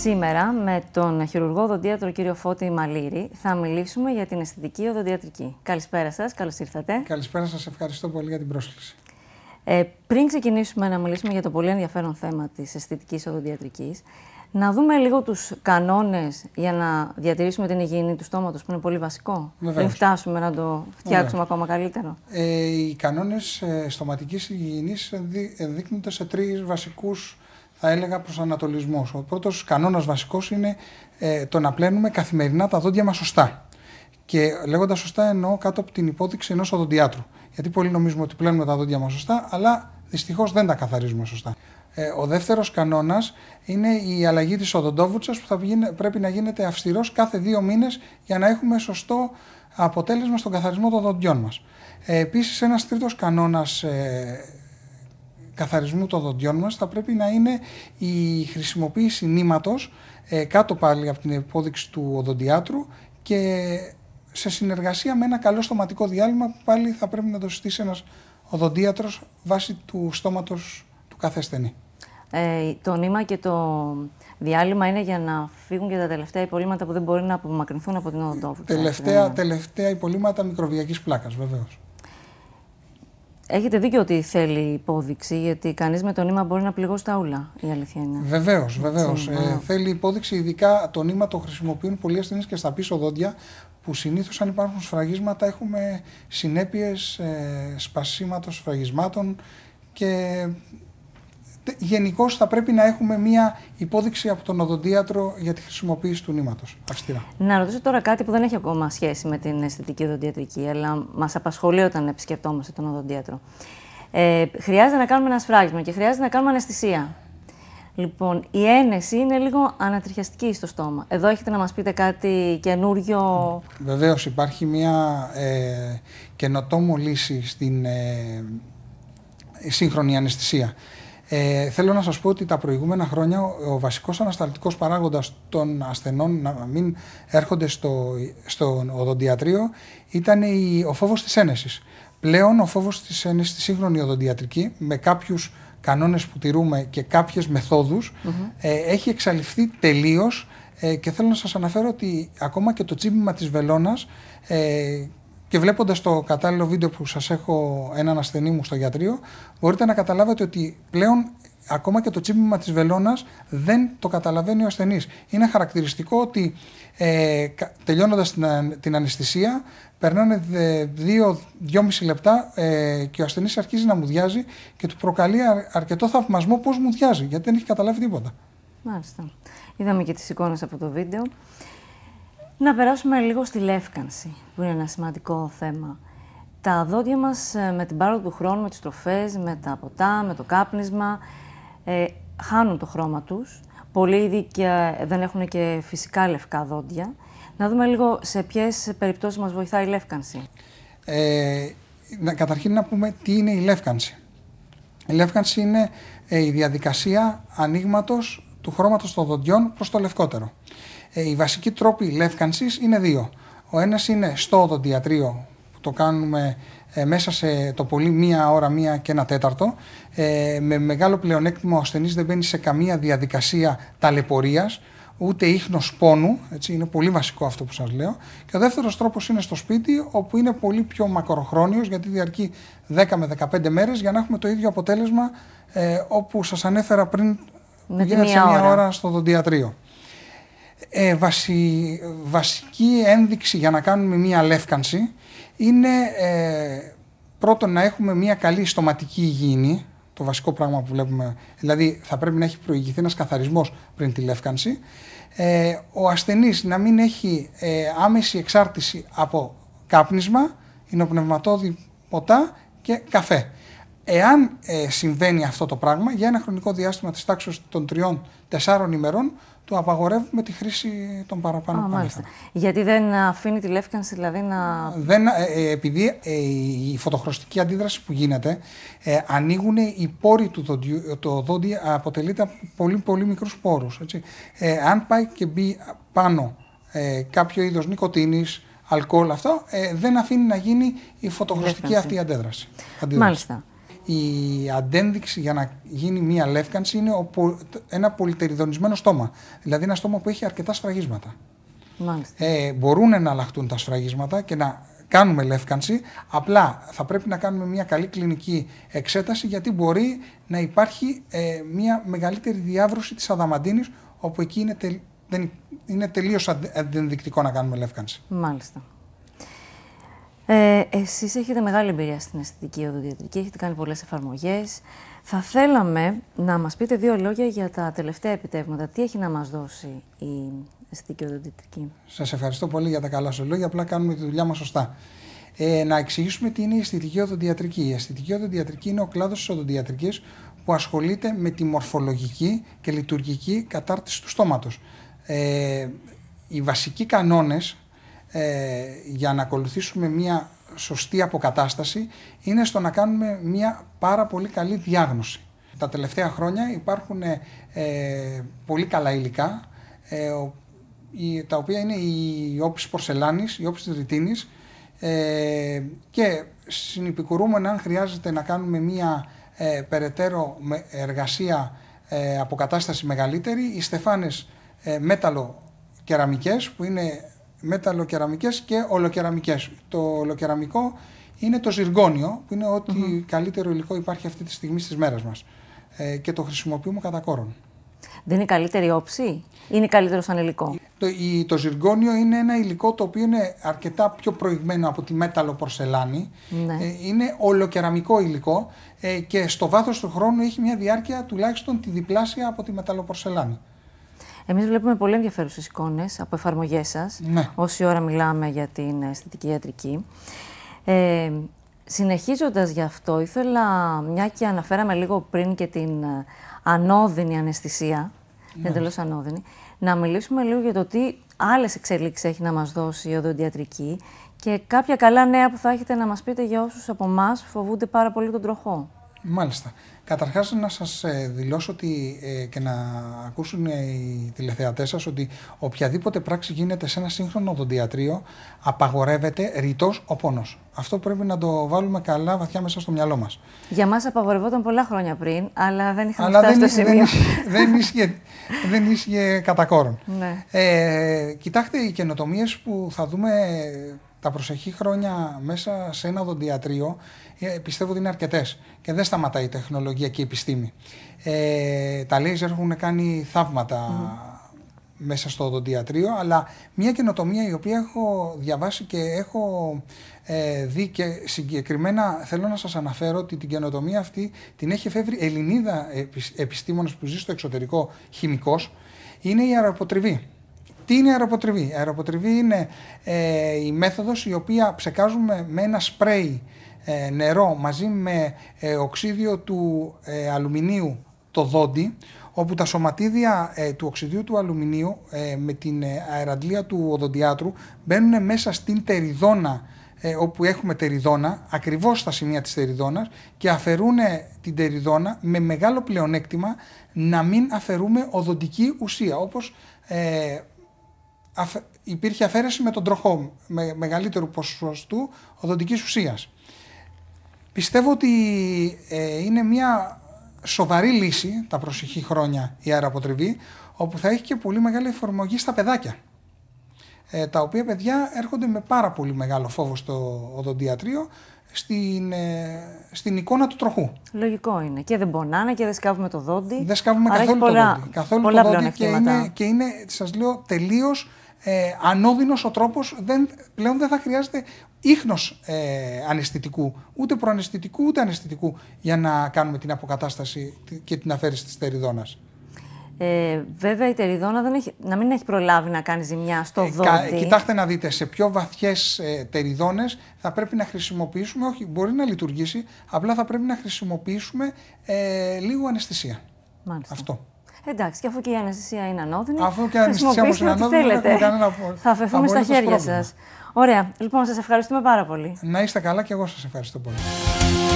Σήμερα με τον χειρουργό οδοντίατρο κύριο Φώτη Μαλήρη θα μιλήσουμε για την αισθητική οδοντιατρική. Καλησπέρα σας, καλώς ήρθατε. Καλησπέρα σας, ευχαριστώ πολύ για την πρόσκληση. Ε, πριν ξεκινήσουμε να μιλήσουμε για το πολύ ενδιαφέρον θέμα της αισθητικής οδοντιατρικής, να δούμε λίγο τους κανόνες για να διατηρήσουμε την υγιεινή του στόματος που είναι πολύ βασικό. Βεβαίως. Πριν φτάσουμε να το φτιάξουμε ακόμα καλύτερο. Ε, οι κανόνες ε, στοματικής υγιεινής ε, σε τρεις βασικούς θα έλεγα, προς ανατολισμός. Ο πρώτος κανόνας βασικός είναι ε, το να πλένουμε καθημερινά τα δόντια μας σωστά. Και λέγοντας σωστά εννοώ κάτω από την υπόδειξη ενός οδοντιάτρου. Γιατί πολλοί νομίζουμε ότι πλένουμε τα δόντια μας σωστά, αλλά δυστυχώς δεν τα καθαρίζουμε σωστά. Ε, ο δεύτερος κανόνας είναι η αλλαγή της οδοντόβουτσας που θα πρέπει να γίνεται αυστηρός κάθε δύο μήνες για να έχουμε σωστό αποτέλεσμα στον καθαρισμό των δοντιών μας. Ε, Επίσης, ένας τρίτος κανόνας ε, καθαρισμού των δοντιών μας θα πρέπει να είναι η χρησιμοποίηση νήματος ε, κάτω πάλι από την υπόδειξη του οδοντιάτρου και σε συνεργασία με ένα καλό στοματικό διάλειμμα που πάλι θα πρέπει να το συστήσει ένας οδοντίατρος βάσει του στόματος του κάθε ασθενή. Ε, το νήμα και το διάλειμμα είναι για να φύγουν και τα τελευταία υπολείμματα που δεν μπορεί να απομακρυνθούν από την οδοντόβουλα. Τελευταία, ναι. τελευταία υπολείμματα μικροβιακής πλάκας βεβαίως. Έχετε δίκιο ότι θέλει υπόδειξη, γιατί κανείς με το νήμα μπορεί να πληγώσει τα ούλα. Η αλήθεια είναι. Βεβαίως, βεβαίως. Ε, θέλει υπόδειξη, ειδικά το νήμα το χρησιμοποιούν πολλοί ασθενείς και στα πίσω δόντια, που συνήθως αν υπάρχουν σφραγίσματα έχουμε συνέπειες ε, σπασίματος σφραγισμάτων και γενικώς θα πρέπει να έχουμε μία υπόδειξη από τον οδοντίατρο για τη χρησιμοποίηση του νήματος. Αυστηρά. Να ρωτήσω τώρα κάτι που δεν έχει ακόμα σχέση με την αισθητική οδοντιατρική, αλλά μας απασχολεί όταν επισκεπτόμαστε τον οδοντίατρο. Ε, χρειάζεται να κάνουμε ένα σφράγισμα και χρειάζεται να κάνουμε αναισθησία. Λοιπόν, η ένεση είναι λίγο ανατριχιαστική στο στόμα. Εδώ έχετε να μας πείτε κάτι καινούριο. Βεβαίως υπάρχει μια ε, καινοτόμο λύση στην ε, σύγχρονη αναισθησία. Ε, θέλω να σας πω ότι τα προηγούμενα χρόνια ο βασικός ανασταλτικός παράγοντας των ασθενών να μην έρχονται στο, στο οδοντιατρίο ήταν η, ο φόβος της ένεσης. Πλέον ο φόβος της ένεσης στη σύγχρονη οδοντιατρική με κάποιους κανόνες που τηρούμε και κάποιες ε, έχει εξαλειφθεί τελείως ε, και θέλω να σας αναφέρω ότι ακόμα και το τσίπημα της βελόνας ε, και βλέποντας το κατάλληλο βίντεο που σας έχω, έναν ασθενή μου στο γιατρείο, μπορείτε να καταλάβετε ότι πλέον ακόμα και το τσίπημα της βελόνας δεν το καταλαβαίνει ο ασθενής. Είναι χαρακτηριστικό ότι ε, τελειώνοντας την, την αναισθησία, περνάνε 2-2,5 ε, λεπτά ε, και ο ασθενής αρχίζει να μουδιάζει και του προκαλεί αρκετό θαυμασμό πώς μουδιάζει, γιατί δεν έχει καταλάβει τίποτα. Μάλιστα. Είδαμε και τις εικόνες από το βίντεο. Να περάσουμε λίγο στη λεύκανση, που είναι ένα σημαντικό θέμα. Τα δόντια μας ε, με την πάροδο του χρόνου, με τις τροφές, με τα ποτά, με το κάπνισμα, ε, χάνουν το χρώμα τους. Πολλοί ήδη ε, δεν έχουν και φυσικά λευκά δόντια. Να δούμε λίγο σε ποιες περιπτώσεις μας βοηθάει η λεύκανση. Ε, καταρχήν να πούμε τι είναι η λεύκανση. Η λεύκανση είναι ε, η διαδικασία ανοίγματος του χρώματος των δοντιών προς το λευκότερο. Ε, οι βασικοί τρόποι λεύκανσης είναι δύο. Ο ένας είναι στο οδοντιατρίο που το κάνουμε ε, μέσα σε το πολύ μία ώρα, μία και ένα τέταρτο. Ε, με μεγάλο πλεονέκτημα ο ασθενής δεν μπαίνει σε καμία διαδικασία ταλαιπωρίας, ούτε ίχνος πόνου, έτσι, είναι πολύ βασικό αυτό που σας λέω. Και ο δεύτερος τρόπος είναι στο σπίτι, όπου είναι πολύ πιο μακροχρόνιος, γιατί διαρκεί 10 με 15 μέρες, για να έχουμε το ίδιο αποτέλεσμα ε, όπου σας ανέφερα πριν, που γίνεται σε μία ώρα. ώρα στο δοντιατρίο. Ε, βασική ένδειξη για να κάνουμε μία λεύκανση είναι ε, πρώτον να έχουμε μία καλή στοματική υγιεινή, το βασικό πράγμα που βλέπουμε, δηλαδή θα πρέπει να έχει προηγηθεί ένας καθαρισμός πριν τη λεύκανση, ε, ο ασθενής να μην έχει ε, άμεση εξάρτηση από κάπνισμα, υνοπνευματόδη ποτά και καφέ. Εάν ε, συμβαίνει αυτό το πράγμα, για ένα χρονικό διάστημα της τάξης των τριων 4 ημερών το απαγορεύουμε τη χρήση των παραπάνω Α, Γιατί δεν αφήνει τη λεύκανση δηλαδή να... Δεν, ε, ε, επειδή ε, η φωτοχρωστική αντίδραση που γίνεται ανοίγουν οι πόροι του δοντιού, το δόντι αποτελείται από πολύ πολύ μικρούς πόρους. Έτσι. αν πάει και μπει πάνω κάποιο είδος νικοτίνης, αλκοόλ, αυτό δεν αφήνει να γίνει η φωτοχρωστική αυτή αντίδραση. Μάλιστα η αντένδειξη για να γίνει μια λεύκανση είναι ένα πολυτεριδονισμένο στόμα. Δηλαδή ένα στόμα που έχει αρκετά σφραγίσματα. Ε, μπορούν να αλλάχτούν τα σφραγίσματα και να κάνουμε λεύκανση, απλά θα πρέπει να κάνουμε μια καλή κλινική εξέταση γιατί μπορεί να υπάρχει ε, μια μεγαλύτερη διάβρωση της αδαμαντίνης όπου εκεί είναι, τελ, τελείως αντενδεικτικό να κάνουμε λεύκανση. Μάλιστα. Ε, εσείς έχετε μεγάλη εμπειρία στην αισθητική οδοντιατρική, έχετε κάνει πολλές εφαρμογές. Θα θέλαμε να μας πείτε δύο λόγια για τα τελευταία επιτεύγματα. Τι έχει να μας δώσει η αισθητική οδοντιατρική. Σας ευχαριστώ πολύ για τα καλά σου λόγια, απλά κάνουμε τη δουλειά μας σωστά. Ε, να εξηγήσουμε τι είναι η αισθητική οδοντιατρική. Η αισθητική οδοντιατρική είναι ο κλάδος της οδοντιατρικής που ασχολείται με τη μορφολογική και λειτουργική κατάρτιση του στόματος. Ε, οι βασικοί κανόνες ε, για να ακολουθήσουμε μια σωστή αποκατάσταση είναι στο να κάνουμε μια πάρα πολύ καλή διάγνωση. Τα τελευταία χρόνια υπάρχουν ε, ε, πολύ καλά υλικά, ε, τα οποία είναι η όψη πορσελάνης, η όψη ρητίνης ε, και συνυπηκουρούμενα αν χρειάζεται να κάνουμε μια ε, περαιτέρω εργασία ε, αποκατάσταση μεγαλύτερη, οι στεφάνες μέταλλο κεραμικές που είναι μεταλλοκεραμικές και ολοκεραμικές. Το ολοκεραμικό είναι το ζυργόνιο, που είναι ό,τι καλύτερο υλικό υπάρχει αυτή τη στιγμή στις μέρες μας ε, και το χρησιμοποιούμε κατά κόρον. Δεν είναι καλύτερη όψη ή είναι καλύτερο σαν υλικό. Το, η, το ζυργόνιο είναι ένα υλικό το οποίο είναι αρκετά πιο προηγμένο από τη μέταλλο πορσελάνη. Ναι. Ε, είναι ολοκεραμικό υλικό ε, και στο βάθος του χρόνου έχει μια διάρκεια τουλάχιστον τη διπλάσια από τη μεταλλοπορσελάνη. Εμείς βλέπουμε πολύ ενδιαφέρουσες εικόνες από εφαρμογές σας. Ναι. Όση ώρα μιλάμε για την αισθητική ιατρική. Ε, Συνεχίζοντας γι' αυτό, ήθελα, μια και αναφέραμε λίγο πριν και την ε, ανώδυνη αναισθησία, ναι. εντελώς ανώδυνη, να μιλήσουμε λίγο για το τι άλλες εξελίξεις έχει να μας δώσει η οδοντιατρική και κάποια καλά νέα που θα έχετε να μας πείτε για όσους από εμάς φοβούνται πάρα πολύ τον τροχό. Μάλιστα. Καταρχάς να σας ε, δηλώσω ότι, ε, και να ακούσουν ε, οι τηλεθεατές σας ότι οποιαδήποτε πράξη γίνεται σε ένα σύγχρονο οδοντιατρίο απαγορεύεται ρητός ο πόνος. Αυτό πρέπει να το βάλουμε καλά βαθιά μέσα στο μυαλό μας. Για μας απαγορευόταν πολλά χρόνια πριν, αλλά δεν είχαμε αλλά φτάσει δεν, στο σημείο. Δεν, δεν κατά κόρον. Ναι. Ε, κοιτάξτε οι καινοτομίες που θα δούμε τα προσεχή χρόνια μέσα σε ένα οδοντιατρίο πιστεύω ότι είναι αρκετές. και δεν σταματάει η τεχνολογία τεχνολογιακή επιστήμη. Ε, τα λέιζερ έχουν κάνει θαύματα μέσα στο οδοντιατρίο, αλλά μια καινοτομία η οποία έχω διαβάσει και έχω ε, δει και συγκεκριμένα θέλω να σας αναφέρω ότι την καινοτομία αυτή την έχει φεύγει Ελληνίδα επιστήμονας που ζει στο εξωτερικό χημικός, είναι η αεροποτριβή. Τι είναι η αεροποτριβή. Η αεροποτριβή είναι ε, η μέθοδος η οποία ψεκάζουμε με ένα σπρέι ε, νερό μαζί με ε, οξύδιο του ε, αλουμινίου το δόντι, όπου τα σωματίδια του οξυδίου του αλουμινίου με την αεραντλία του οδοντιάτρου μπαίνουν μέσα στην τεριδόνα όπου έχουμε τεριδόνα, ακριβώς στα σημεία της τεριδόνας και αφαιρούν την τεριδόνα με μεγάλο πλεονέκτημα να μην αφαιρούμε οδοντική ουσία όπως υπήρχε αφαίρεση με τον τροχό με μεγαλύτερου ποσοστού οδοντικής ουσίας. Πιστεύω ότι ε, είναι μια σοβαρή λύση τα προσεχή χρόνια η αεραποτριβή, όπου θα έχει και πολύ μεγάλη εφαρμογή στα παιδάκια. Ε, τα οποία παιδιά έρχονται με πάρα πολύ μεγάλο φόβο στο οδοντιατρίο, στην, ε, στην εικόνα του τροχού. Λογικό είναι. Και δεν πονάνε και δεν σκάβουμε το δόντι. Δεν σκάβουμε καθόλου πολλά, το δόντι. Καθόλου το δόντι και είναι, και είναι, σας λέω, τελείως ε, ο τρόπος, πλέον δεν θα χρειάζεται ίχνος ε, αναισθητικού, ούτε προαναισθητικού ούτε αναισθητικού για να κάνουμε την αποκατάσταση και την αφαίρεση της τεριδόνας. Ε, βέβαια η τεριδόνα δεν έχει, να μην έχει προλάβει να κάνει ζημιά στο ε, δόντι. κοιτάξτε να δείτε σε πιο βαθίε ε, τεριδόνες θα πρέπει να χρησιμοποιήσουμε, όχι μπορεί να λειτουργήσει, απλά θα πρέπει να χρησιμοποιήσουμε ε, λίγο αναισθησία. Αυτό. Εντάξει, και αφού και η αναισθησία είναι ανώδυνη. Αφού και η αναισθησία είναι ανώδυνη, Θα αφαιθούμε στα χέρια σα. Ωραία. Λοιπόν, σας ευχαριστούμε πάρα πολύ. Να είστε καλά και εγώ σας ευχαριστώ πολύ.